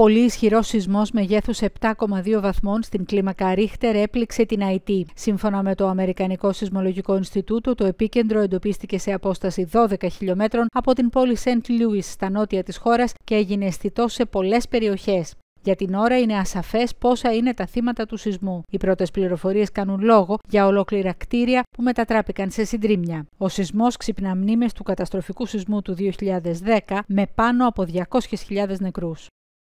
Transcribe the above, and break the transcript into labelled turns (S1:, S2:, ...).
S1: Πολύ ισχυρός σεισμός μεγέθου 7,2 βαθμών στην κλίμακα Ρίχτερ έπληξε την Αιτή. Σύμφωνα με το Αμερικανικό Σεισμολογικό Ινστιτούτο, το επίκεντρο εντοπίστηκε σε απόσταση 12 χιλιόμετρων από την πόλη Σεντ Λούις στα νότια της χώρας και έγινε αισθητό σε πολλές περιοχές. Για την ώρα είναι ασαφές πόσα είναι τα θύματα του σεισμού. Οι πρώτες πληροφορίες κάνουν λόγο για ολόκληρα κτίρια που μετατράπηκαν σε συντρίμια. Ο σεισμός ξυπνά μνήμες του καταστροφικού σεισμού του 2010 με πάνω από 200.000 νεκρού.